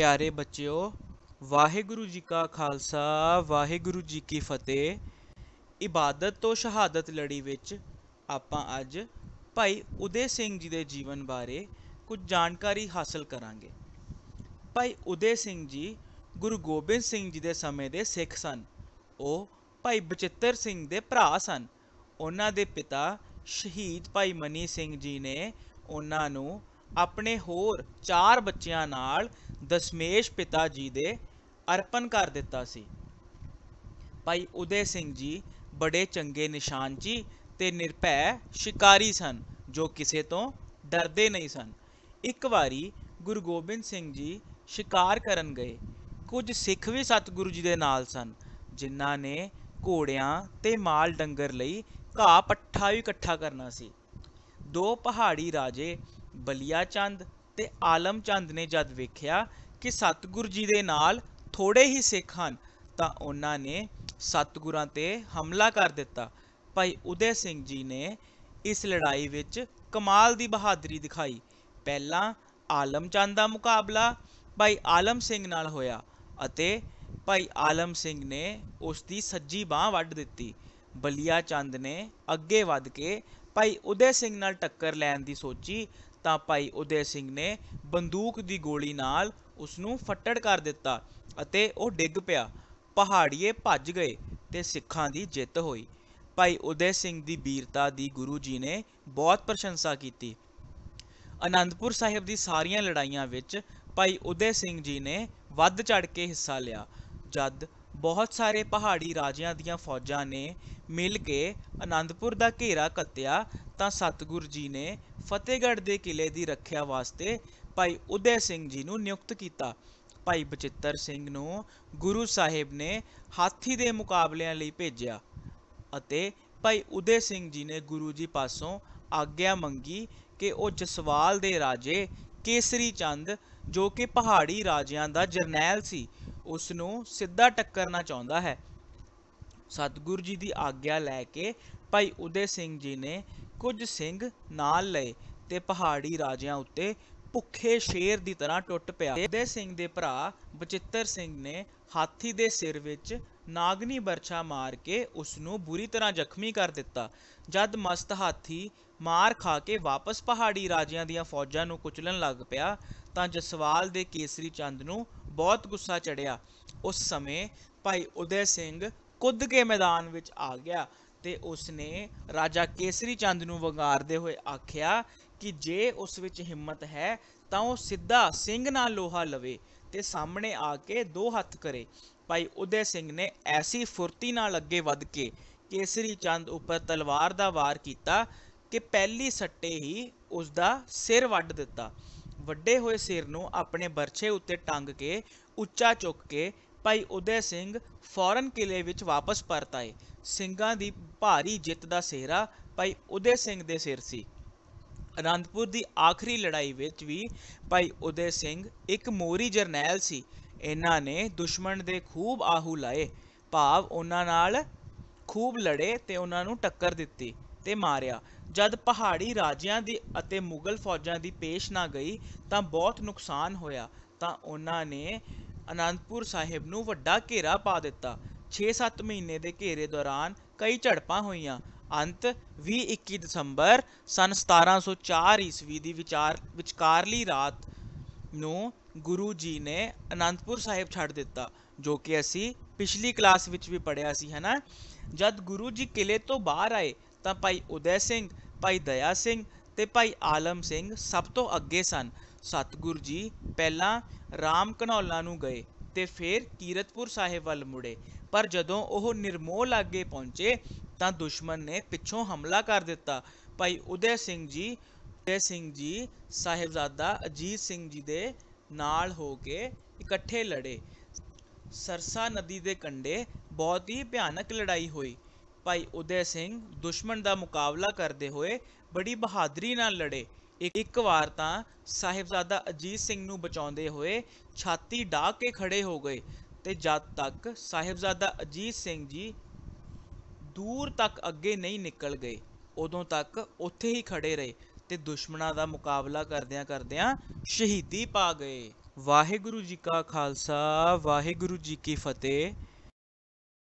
ਪਿਆਰੇ ਬੱਚਿਓ ਵਾਹਿਗੁਰੂ ਜੀ ਕਾ ਖਾਲਸਾ ਵਾਹਿਗੁਰੂ ਜੀ ਕੀ ਫਤਿਹ ਇਬਾਦਤ ਤੋਂ ਸ਼ਹਾਦਤ ਲੜੀ ਵਿੱਚ ਆਪਾਂ ਅੱਜ ਭਾਈ ਉਦੇ ਸਿੰਘ ਜੀ ਦੇ ਜੀਵਨ ਬਾਰੇ ਕੁਝ ਜਾਣਕਾਰੀ ਹਾਸਲ ਕਰਾਂਗੇ ਭਾਈ ਉਦੇ ਸਿੰਘ ਜੀ ਗੁਰੂ ਗੋਬਿੰਦ ਸਿੰਘ ਜੀ ਦੇ ਸਮੇਂ ਦੇ ਸਿੱਖ ਸਨ ਉਹ ਭਾਈ ਬਚਿੱਤਰ ਸਿੰਘ ਦੇ ਭਰਾ ਸਨ ਉਹਨਾਂ ਦੇ ਪਿਤਾ ਸ਼ਹੀਦ ਭਾਈ ਮਨੀ ਸਿੰਘ ਜੀ ਨੇ ਉਹਨਾਂ ਨੂੰ ਆਪਣੇ ਹੋਰ ਚਾਰ ਬੱਚਿਆਂ ਨਾਲ ਦਸ਼ਮੇਸ਼ ਪਿਤਾ ਜੀ ਦੇ ਅਰਪਣ ਕਰ ਦਿੱਤਾ ਸੀ ਭਾਈ ਉਦੇ ਸਿੰਘ ਜੀ ਬੜੇ ਚੰਗੇ ਨਿਸ਼ਾਨਚੀ ਤੇ ਨਿਰਭੈ ਸ਼ਿਕਾਰੀ ਸਨ ਜੋ ਕਿਸੇ ਤੋਂ ਡਰਦੇ ਨਹੀਂ ਸਨ ਇੱਕ ਵਾਰੀ ਗੁਰੂ ਗੋਬਿੰਦ ਸਿੰਘ ਜੀ ਸ਼ਿਕਾਰ ਕਰਨ ਗਏ ਕੁਝ ਸਿੱਖ ਵੀ ਸਤਿਗੁਰੂ ਜੀ ਦੇ ਨਾਲ ਸਨ ਜਿਨ੍ਹਾਂ ਨੇ ਘੋੜਿਆਂ ਤੇ ਮਾਲ ਡੰਗਰ ਲਈ ਘਾਹ ਪੱਠਾ ਵੀ ਇਕੱਠਾ ਕਰਨਾ ਸੀ ਦੋ ਪਹਾੜੀ ਰਾਜੇ ਬਲੀਆ ਚੰਦ ਤੇ ਆਲਮ ਚੰਦ ਨੇ ਜਦ ਵੇਖਿਆ ਕਿ ਸਤਗੁਰ ਜੀ ਦੇ ਨਾਲ ਥੋੜੇ ਹੀ ਸਿੱਖ ਹਨ ਤਾਂ ਉਹਨਾਂ ਨੇ ਸਤਗੁਰਾਂ ਤੇ ਹਮਲਾ ਕਰ ਦਿੱਤਾ ਭਾਈ ਉਦੈ ਸਿੰਘ ਜੀ ਨੇ ਇਸ ਲੜਾਈ ਵਿੱਚ ਕਮਾਲ ਦੀ ਬਹਾਦਰੀ ਦਿਖਾਈ ਪਹਿਲਾਂ ਆਲਮ ਚੰਦ ਦਾ ਮੁਕਾਬਲਾ ਭਾਈ ਆਲਮ ਸਿੰਘ ਨਾਲ ਹੋਇਆ ਅਤੇ ਭਾਈ ਆਲਮ ਸਿੰਘ ਨੇ ਉਸ ਦੀ ਸੱਜੀ ਬਾਹ ਵੱਢ ਦਿੱਤੀ ਬਲੀਆ ਚੰਦ ਨੇ ਅੱਗੇ ਵੱਧ ਕੇ ਭਾਈ ਉਦੇ ਸਿੰਘ ਨਾਲ ਟੱਕਰ ਲੈਣ ਦੀ ਸੋਚੀ ਤਾਂ ਭਾਈ ਉਦੇ ਸਿੰਘ ਨੇ ਬੰਦੂਕ ਦੀ ਗੋਲੀ ਨਾਲ ਉਸ ਨੂੰ ਫੱਟੜ ਕਰ ਦਿੱਤਾ ਅਤੇ ਉਹ ਡਿੱਗ ਪਿਆ ਪਹਾੜੀਏ ਭੱਜ ਗਏ ਤੇ ਸਿੱਖਾਂ ਦੀ ਜਿੱਤ ਹੋਈ ਭਾਈ ਉਦੇ ਸਿੰਘ ਦੀ ਬੀਰਤਾ ਦੀ ਗੁਰੂ ਜੀ ਨੇ ਬਹੁਤ ਪ੍ਰਸ਼ੰਸਾ ਕੀਤੀ ਅਨੰਦਪੁਰ ਸਾਹਿਬ ਦੀ ਸਾਰੀਆਂ ਲੜਾਈਆਂ ਵਿੱਚ ਭਾਈ ਉਦੇ ਸਿੰਘ ਜੀ ਨੇ ਵੱਧ ਚੜ ਕੇ ਹਿੱਸਾ ਲਿਆ ਜਦ ਬਹੁਤ ਸਾਰੇ ਪਹਾੜੀ ਰਾਜਿਆਂ ਦੀਆਂ ਫੌਜਾਂ ਨੇ ਮਿਲ ਕੇ ਅਨੰਦਪੁਰ ਦਾ ਘੇਰਾ ਕੱਤਿਆ ਤਾਂ ਸਤਿਗੁਰੂ ਜੀ ਨੇ ਫਤਿਹਗੜ੍ਹ ਦੇ ਕਿਲ੍ਹੇ ਦੀ ਰੱਖਿਆ ਵਾਸਤੇ ਭਾਈ ਉਦੈ ਸਿੰਘ ਜੀ ਨੂੰ ਨਿਯੁਕਤ ਕੀਤਾ ਭਾਈ ਬਚਿੱਤਰ ਸਿੰਘ ਨੂੰ ਗੁਰੂ ਸਾਹਿਬ ਨੇ ਹਾਥੀ ਦੇ ਮੁਕਾਬਲਿਆਂ ਲਈ ਭੇਜਿਆ ਅਤੇ ਭਾਈ ਉਦੈ ਸਿੰਘ ਜੀ ਨੇ ਗੁਰੂ ਜੀ ਪਾਸੋਂ ਆਗਿਆ ਮੰਗੀ ਕਿ ਉਹ ਜਸਵਾਲ ਦੇ ਰਾਜੇ ਕੇਸਰੀ ਚੰਦ ਜੋ ਕਿ ਪਹਾੜੀ ਰਾਜਿਆਂ ਦਾ ਜਰਨੈਲ ਸੀ ਉਸ ਨੂੰ ਸਿੱਧਾ ਟੱਕਰਨਾ ਚਾਹੁੰਦਾ ਹੈ ਸਤਿਗੁਰੂ ਜੀ ਦੀ ਆਗਿਆ ਲੈ ਕੇ ਭਾਈ ਉਦੇ ਸਿੰਘ ਜੀ ਨੇ ਕੁਝ ਸਿੰਘ ਨਾਲ ਲਏ ਤੇ ਪਹਾੜੀ ਰਾਜਿਆਂ ਉੱਤੇ ਭੁੱਖੇ ਸ਼ੇਰ ਦੀ ਤਰ੍ਹਾਂ ਟੁੱਟ ਪਿਆ ਦੇ ਸਿੰਘ ਦੇ ਭਰਾ ਬਚਿੱਤਰ ਸਿੰਘ ਨੇ ਹਾਥੀ ਦੇ ਸਿਰ ਵਿੱਚ ਨਾਗਨੀ ਵਰਛਾ ਮਾਰ ਕੇ ਉਸ ਨੂੰ ਬੁਰੀ ਤਰ੍ਹਾਂ ਜ਼ਖਮੀ ਕਰ ਦਿੱਤਾ ਜਦ ਮਸਤ ਹਾਥੀ ਮਾਰ ਖਾ ਕੇ ਵਾਪਸ ਪਹਾੜੀ ਰਾਜਿਆਂ ਦੀਆਂ ਫੌਜਾਂ ਨੂੰ ਕੁਚਲਣ ਲੱਗ ਪਿਆ ਤਾਂ ਜਸਵਾਲ ਦੇ ਕੇਸਰੀ ਚੰਦ ਨੂੰ ਬਹੁਤ ਗੁੱਸਾ ਚੜਿਆ ਉਸ ਸਮੇਂ ਭਾਈ ਉਦੈ ਸਿੰਘ ਕੁੱਦ ਕੇ ਮੈਦਾਨ ਵਿੱਚ ਆ ਗਿਆ ਤੇ ਉਸ ਨੇ ਰਾਜਾ ਕੇਸਰੀ ਚੰਦ ਨੂੰ ਵੰਗਾਰਦੇ ਹੋਏ ਆਖਿਆ ਕਿ ਜੇ ਉਸ ਵਿੱਚ ਹਿੰਮਤ ਹੈ ਤਾਂ ਉਹ ਸਿੱਧਾ ਸਿੰਘ ਨਾਲ ਲੋਹਾ ਲਵੇ ਤੇ ਸਾਹਮਣੇ ਆ ਕੇ ਦੋ ਹੱਥ ਕਰੇ ਭਾਈ ਉਦੇ ਸਿੰਘ ਨੇ ਐਸੀ ਫੁਰਤੀ ਨਾਲ ਅੱਗੇ ਵੱਧ ਕੇ ਕੇਸਰੀ ਚੰਦ ਉੱਪਰ ਤਲਵਾਰ ਦਾ ਵਾਰ ਕੀਤਾ ਕਿ ਪਹਿਲੀ ਸੱਟੇ ਹੀ ਉਸ ਦਾ ਸਿਰ ਵੱਢ ਦਿੱਤਾ ਵੱਡੇ ਹੋਏ ਸਿਰ ਨੂੰ ਆਪਣੇ ਬਰਛੇ ਉੱਤੇ ਟੰਗ ਕੇ ਉੱਚਾ ਚੁੱਕ ਕੇ ਭਾਈ ਉਦੇ ਸਿੰਘ ਫੌਰਨ ਕਿਲੇ ਵਿੱਚ ਵਾਪਸ ਪਰਤ ਆਏ ਸਿੰਘਾਂ ਦੀ ਭਾਰੀ ਜਿੱਤ ਦਾ ਸਿਹਰਾ ਭਾਈ ਉਦੇ ਸਿੰਘ ਦੇ ਸਿਰ ਸੀ ਅਨੰਦਪੁਰ ਦੀ ਆਖਰੀ ਲੜਾਈ ਵਿੱਚ ਵੀ ਭਾਈ ਉਦੇ ਸਿੰਘ ਇੱਕ ਮੋਰੀ ਜਰਨੈਲ ਸੀ ਇਹਨਾਂ ਨੇ ਦੁਸ਼ਮਣ ਦੇ ਖੂਬ ਆਹੂ ਲਾਏ ਭਾਵ ਉਹਨਾਂ ਨਾਲ ਖੂਬ ਲੜੇ ਤੇ ਉਹਨਾਂ ਨੂੰ ਟੱਕਰ ਦਿੱਤੀ ਤੇ ਮਾਰਿਆ ਜਦ ਪਹਾੜੀ ਰਾਜਿਆਂ ਦੀ ਅਤੇ ਮੁਗਲ ਫੌਜਾਂ ਦੀ ਪੇਸ਼ ਨਾ ਗਈ ਤਾਂ ਬਹੁਤ ਨੁਕਸਾਨ ਹੋਇਆ ਤਾਂ ਉਹਨਾਂ ਨੇ ਅਨੰਦਪੁਰ ਸਾਹਿਬ ਨੂੰ ਵੱਡਾ ਘੇਰਾ ਪਾ ਦਿੱਤਾ 6-7 ਮਹੀਨੇ ਦੇ ਘੇਰੇ ਦੌਰਾਨ ਕਈ ਝੜਪਾਂ ਹੋਈਆਂ ਅੰਤ 21 ਦਸੰਬਰ ਸਨ 1704 ਈਸਵੀ ਦੀ ਵਿਚਾਰ ਵਿਚਕਾਰਲੀ ਰਾਤ ਨੂੰ ਗੁਰੂ ਜੀ ਨੇ ਅਨੰਦਪੁਰ ਸਾਹਿਬ ਛੱਡ ਦਿੱਤਾ ਜੋ ਕਿ ਅਸੀਂ ਪਿਛਲੀ ਕਲਾਸ ਵਿੱਚ ਵੀ ਪੜਿਆ ਸੀ ਹੈ ਨਾ ਜਦ ਗੁਰੂ ਜੀ ਕਿਲੇ ਤੋਂ ਬਾਹਰ ਆਏ ਤਾਂ ਭਾਈ ਉਦੈ ਸਿੰਘ ਭਾਈ ਦਇਆ ਸਿੰਘ ਤੇ ਭਾਈ ਆਲਮ ਸਿੰਘ ਸਭ ਤੋਂ ਅੱਗੇ ਸਨ ਸਤਗੁਰੂ ਜੀ ਪਹਿਲਾਂ ਰਾਮ ਕਨੌਲਾ ਨੂੰ ਗਏ ਤੇ ਫੇਰ ਕੀਰਤਪੁਰ ਸਾਹਿਬ ਵੱਲ ਮੁੜੇ ਪਰ ਜਦੋਂ ਉਹ ਨਿਰਮੋਹ ਲਾਗੇ ਪਹੁੰਚੇ ਤਾਂ ਦੁਸ਼ਮਣ ਨੇ ਪਿੱਛੋਂ ਹਮਲਾ ਕਰ ਦਿੱਤਾ ਭਾਈ ਉਦੈ ਸਿੰਘ ਜੀ ਉਦੈ ਸਿੰਘ ਜੀ ਸਾਹਿਬਜ਼ਾਦਾ ਅਜੀਤ ਸਿੰਘ ਜੀ ਦੇ ਨਾਲ ਹੋ ਕੇ ਇਕੱਠੇ ਲੜੇ ਸਰਸਾ ਨਦੀ ਦੇ ਕੰਢੇ ਬਹੁਤ ਹੀ ਭਿਆਨਕ ਲੜਾਈ ਹੋਈ ਭਾਈ ਉਦੈ ਸਿੰਘ ਦੁਸ਼ਮਣ ਦਾ ਮੁਕਾਬਲਾ ਕਰਦੇ ਹੋਏ ਬੜੀ ਬਹਾਦਰੀ ਨਾਲ ਲੜੇ ਇੱਕ ਵਾਰ ਤਾਂ ਸਾਹਿਬਜ਼ਾਦਾ ਅਜੀਤ ਸਿੰਘ ਨੂੰ ਬਚਾਉਂਦੇ ਹੋਏ ਛਾਤੀ ਡਾਹ ਕੇ ਖੜੇ ਹੋ ਗਏ ਤੇ ਜਦ ਤੱਕ ਸਾਹਿਬਜ਼ਾਦਾ ਅਜੀਤ ਸਿੰਘ ਜੀ ਦੂਰ ਤੱਕ ਅੱਗੇ ਨਹੀਂ ਨਿਕਲ ਗਏ ਉਦੋਂ ਤੱਕ ਉੱਥੇ ਹੀ ਖੜੇ ਰਹੇ ਤੇ ਦੁਸ਼ਮਣਾਂ ਦਾ ਮੁਕਾਬਲਾ ਕਰਦਿਆਂ ਕਰਦਿਆਂ ਸ਼ਹੀਦੀ ਪਾ ਗਏ ਵਾਹਿਗੁਰੂ ਜੀ ਕਾ ਖਾਲਸਾ ਵਾਹਿਗੁਰੂ ਜੀ ਕੀ ਫਤਿਹ